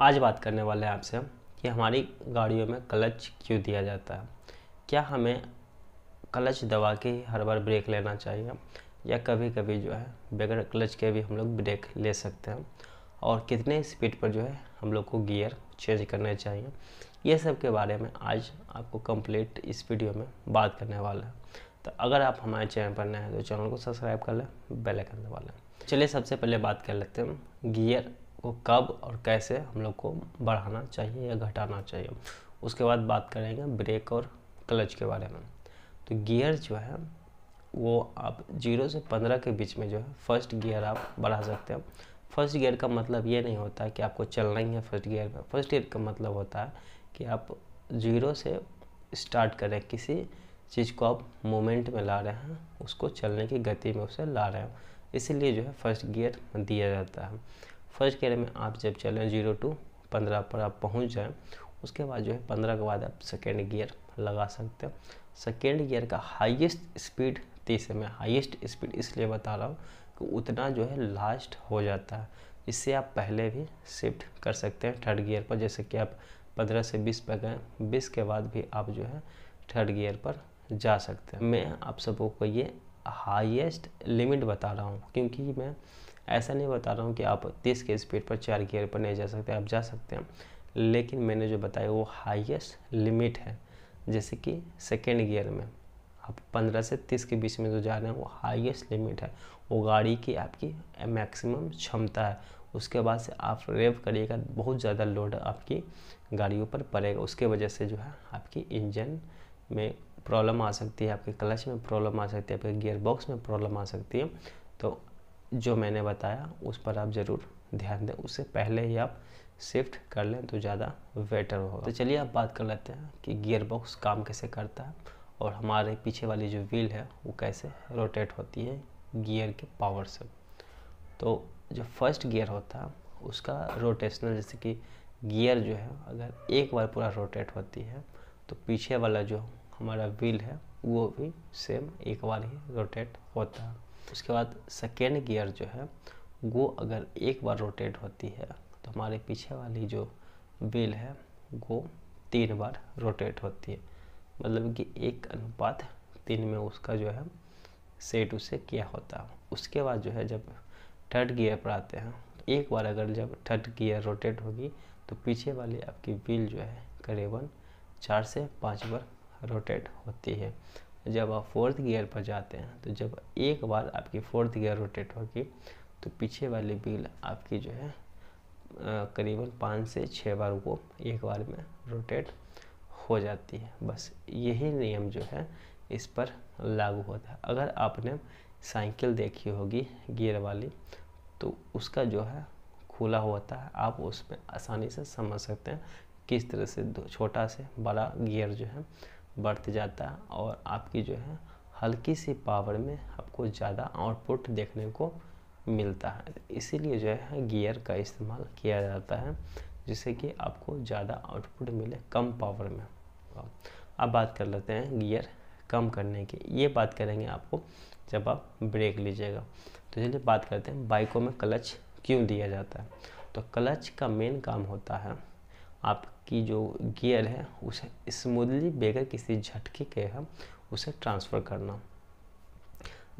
आज बात करने वाले हैं आपसे कि हमारी गाड़ियों में क्लच क्यों दिया जाता है क्या हमें क्लच दबा के हर बार ब्रेक लेना चाहिए या कभी कभी जो है बगैर क्लच के भी हम लोग ब्रेक ले सकते हैं और कितने स्पीड पर जो है हम लोग को गियर चेंज करने चाहिए ये सब के बारे में आज आपको कंप्लीट इस वीडियो में बात करने वाला है तो अगर आप हमारे चैनल पर नए हैं तो चैनल को सब्सक्राइब कर लें बेल आइकन दबा लें चलिए सबसे पहले बात कर लेते हैं गियर को कब और कैसे हम लोग को बढ़ाना चाहिए या घटाना चाहिए उसके बाद बात करेंगे ब्रेक और क्लच के बारे में तो गियर जो है वो आप जीरो से पंद्रह के बीच में जो है फर्स्ट गियर आप बढ़ा सकते हैं फर्स्ट गियर का मतलब ये नहीं होता है कि आपको चलना ही है फर्स्ट गियर में फर्स्ट गियर का मतलब होता है कि आप जीरो से स्टार्ट करें किसी चीज़ को आप मोमेंट में ला रहे हैं उसको चलने की गति में उसे ला रहे हैं इसीलिए जो है फर्स्ट गियर दिया जाता है फर्स्ट गेयर में आप जब चलें जीरो टू पंद्रह पर आप पहुंच जाएं उसके बाद जो है पंद्रह के बाद आप सेकेंड गियर लगा सकते हो सेकेंड गियर का हाईएस्ट स्पीड तीस में हाइएस्ट हाईएस्ट स्पीड इसलिए बता रहा हूँ कि उतना जो है लास्ट हो जाता है इससे आप पहले भी शिफ्ट कर सकते हैं थर्ड गियर पर जैसे कि आप पंद्रह से बीस पर गए बीस के बाद भी आप जो है थर्ड गियर पर जा सकते हैं मैं आप सबको ये हाईएस्ट लिमिट बता रहा हूँ क्योंकि मैं ऐसा नहीं बता रहा हूँ कि आप तीस के स्पीड पर चार गियर पर नहीं जा सकते आप जा सकते हैं लेकिन मैंने जो बताया वो हाइएस्ट लिमिट है जैसे कि सेकेंड गियर में आप पंद्रह से तीस के बीच में जो जा रहे हैं वो हाईएस्ट लिमिट है वो गाड़ी की आपकी मैक्सिमम क्षमता है उसके बाद से आप रेव करिएगा बहुत ज़्यादा लोड आपकी गाड़ियों पर पड़ेगा उसके वजह से जो है आपकी इंजन में प्रॉब्लम आ सकती है आपके क्लच में प्रॉब्लम आ सकती है आपके गियर बॉक्स में प्रॉब्लम आ सकती है तो जो मैंने बताया उस पर आप ज़रूर ध्यान दें उससे पहले ही आप शिफ्ट कर लें तो ज़्यादा बेटर होगा तो चलिए आप बात कर लेते हैं कि गियर बॉक्स काम कैसे करता है और हमारे पीछे वाली जो व्हील है वो कैसे रोटेट होती है गियर के पावर से तो जो फर्स्ट गियर होता है उसका रोटेशनल जैसे कि गियर जो है अगर एक बार पूरा रोटेट होती है तो पीछे वाला जो हमारा व्हील है वो भी सेम एक बार ही रोटेट होता है उसके बाद सेकेंड गियर जो है वो अगर एक बार रोटेट होती है तो हमारे पीछे वाली जो व्हील है वो तीन बार रोटेट होती है मतलब कि एक अनुपात तीन में उसका जो है सेट उसे किया होता है उसके बाद जो है जब थर्ड गियर पर आते हैं तो एक बार अगर जब थर्ड गियर रोटेट होगी तो पीछे वाली आपकी व्हील जो है करीबन चार से पाँच बार रोटेट होती है जब आप फोर्थ गियर पर जाते हैं तो जब एक बार आपकी फोर्थ गियर रोटेट होगी तो पीछे वाली व्हील आपकी जो है करीबन पाँच से छः बार वो एक बार में रोटेट हो जाती है बस यही नियम जो है इस पर लागू होता है अगर आपने साइकिल देखी होगी गियर वाली तो उसका जो है खुला होता है आप उसमें आसानी से समझ सकते हैं किस तरह से छोटा से बड़ा गियर जो है बढ़ते जाता है और आपकी जो है हल्की सी पावर में आपको ज़्यादा आउटपुट देखने को मिलता है इसीलिए जो है गियर का इस्तेमाल किया जाता है जिससे कि आपको ज़्यादा आउटपुट मिले कम पावर में अब बात कर लेते हैं गियर कम करने की ये बात करेंगे आपको जब आप ब्रेक लीजिएगा तो चलिए बात करते हैं बाइकों में क्लच क्यों दिया जाता है तो क्लच का मेन काम होता है आपकी जो गियर है उसे स्मूदली बगैर किसी झटके के हम उसे ट्रांसफ़र करना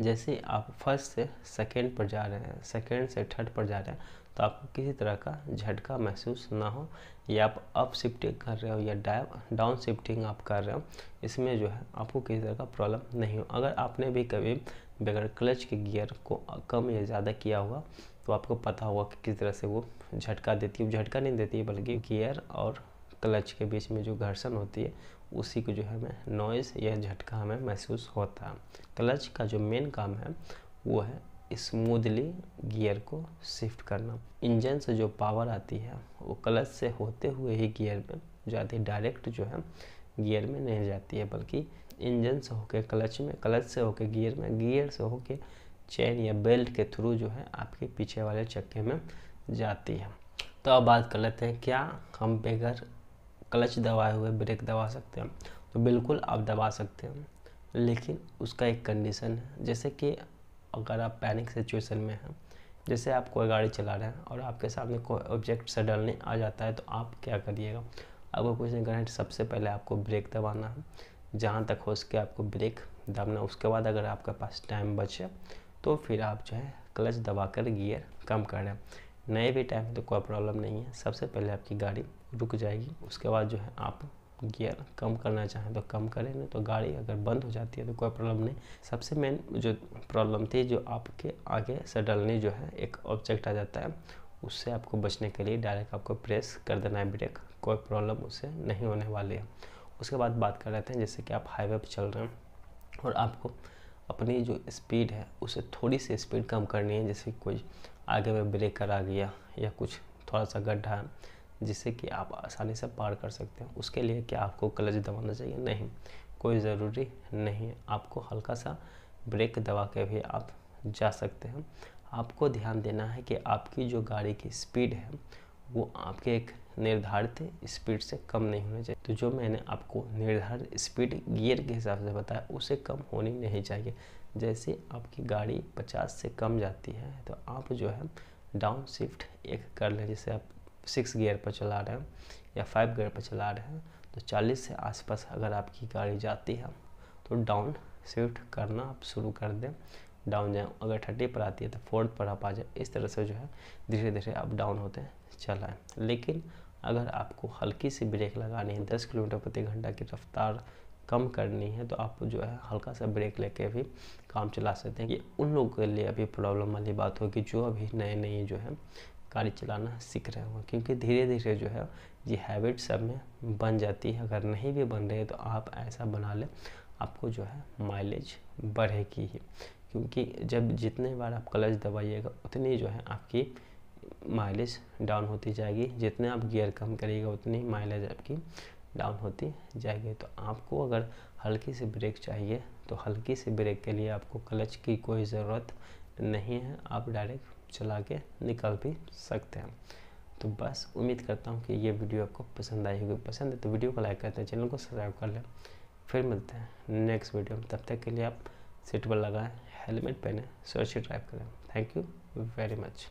जैसे आप फर्स्ट से सेकेंड पर जा रहे हैं सेकेंड से थर्ड पर जा रहे हैं तो आपको किसी तरह का झटका महसूस ना हो या आप अप शिफ्टिंग कर रहे हो या डाउन शिफ्टिंग आप कर रहे हो इसमें जो है आपको किसी तरह का प्रॉब्लम नहीं हो अगर आपने भी कभी बगैर क्लच के गियर को कम या ज़्यादा किया हुआ तो आपको पता होगा कि किस तरह से वो झटका देती है झटका नहीं देती है बल्कि गियर और क्लच के बीच में जो घर्षण होती है उसी को जो है हमें नॉइज़ या झटका हमें महसूस होता है क्लच का जो मेन काम है वो है स्मूदली गियर को शिफ्ट करना इंजन से जो पावर आती है वो क्लच से होते हुए ही गियर में जाती डायरेक्ट जो है गियर में नहीं जाती है बल्कि इंजन से होके क्लच में क्लच से होके गियर में गियर से होके चेन या बेल्ट के थ्रू जो है आपके पीछे वाले चक्के में जाती है तो अब बात कर लेते हैं क्या हम बेगर क्लच दबाए हुए ब्रेक दबा सकते हैं तो बिल्कुल आप दबा सकते हैं लेकिन उसका एक कंडीशन है जैसे कि अगर आप पैनिक सिचुएशन में हैं जैसे आप कोई गाड़ी चला रहे हैं और आपके सामने कोई ऑब्जेक्ट सडनली आ जाता है तो आप क्या करिएगा अगर कुछ नहीं करें सबसे पहले आपको ब्रेक दबाना है जहाँ तक हो सके आपको ब्रेक दबना उसके बाद अगर आपके पास टाइम बचे तो फिर आप जो है क्लच दबाकर गियर कम कर रहे हैं नए भी टाइम तो कोई प्रॉब्लम नहीं है सबसे पहले आपकी गाड़ी रुक जाएगी उसके बाद जो है आप गियर कम करना चाहें तो कम करें नहीं तो गाड़ी अगर बंद हो जाती है तो कोई प्रॉब्लम नहीं सबसे मेन जो प्रॉब्लम थी जो आपके आगे सडलने जो है एक ऑब्जेक्ट आ जाता है उससे आपको बचने के लिए डायरेक्ट आपको प्रेस कर देना है ब्रेक कोई प्रॉब्लम उससे नहीं होने वाली है उसके बाद बात कर रहे थे जैसे कि आप हाईवे पर चल रहे हैं और आपको अपनी जो स्पीड है उसे थोड़ी सी स्पीड कम करनी है जैसे कोई आगे में ब्रेक करा गया या कुछ थोड़ा सा गड्ढा है जिससे कि आप आसानी से पार कर सकते हैं उसके लिए क्या आपको क्लच दबाना चाहिए नहीं कोई ज़रूरी नहीं है आपको हल्का सा ब्रेक दबा के भी आप जा सकते हैं आपको ध्यान देना है कि आपकी जो गाड़ी की स्पीड है वो आपके एक निर्धारित स्पीड से कम नहीं होना चाहिए तो जो मैंने आपको निर्धारित स्पीड गियर के हिसाब से बताया उसे कम होनी नहीं चाहिए जैसे आपकी गाड़ी 50 से कम जाती है तो आप जो है डाउन शिफ्ट एक कर लें जैसे आप सिक्स गियर पर चला रहे हैं या फाइव गियर पर चला रहे हैं तो 40 से आसपास अगर आपकी गाड़ी जाती है तो डाउन शिफ्ट करना आप शुरू कर दें डाउन जाएँ अगर थर्टी पर आती है तो फोर्थ पर आप आ जाए इस तरह से जो है धीरे धीरे आप डाउन होते चलाएँ लेकिन अगर आपको हल्की सी ब्रेक लगानी है दस किलोमीटर प्रति घंटा की रफ्तार कम करनी है तो आप जो है हल्का सा ब्रेक लेके भी काम चला सकते हैं ये उन लोगों के लिए अभी प्रॉब्लम वाली बात होगी जो अभी नए नए जो है गाड़ी चलाना सीख रहे हों क्योंकि धीरे धीरे जो है ये हैबिट सब में बन जाती है अगर नहीं भी बन रही है तो आप ऐसा बना लें आपको जो है माइलेज बढ़ेगी ही क्योंकि जब जितने बार आप क्लच दबाइएगा उतनी जो है आपकी माइलेज डाउन होती जाएगी जितने आप गियर कम करिएगा उतनी माइलेज आपकी डाउन होती जाएगी तो आपको अगर हल्की सी ब्रेक चाहिए तो हल्की सी ब्रेक के लिए आपको क्लच की कोई ज़रूरत नहीं है आप डायरेक्ट चला के निकल भी सकते हैं तो बस उम्मीद करता हूँ कि ये वीडियो आपको पसंद आई होगी पसंद है तो वीडियो को लाइक करते हैं चैनल को सब्सक्राइब कर लें फिर मिलते हैं नेक्स्ट वीडियो में तब तक के लिए आप सीट पर लगाएं हेलमेट पहने सुरक्षित ड्राइव करें थैंक यू वेरी मच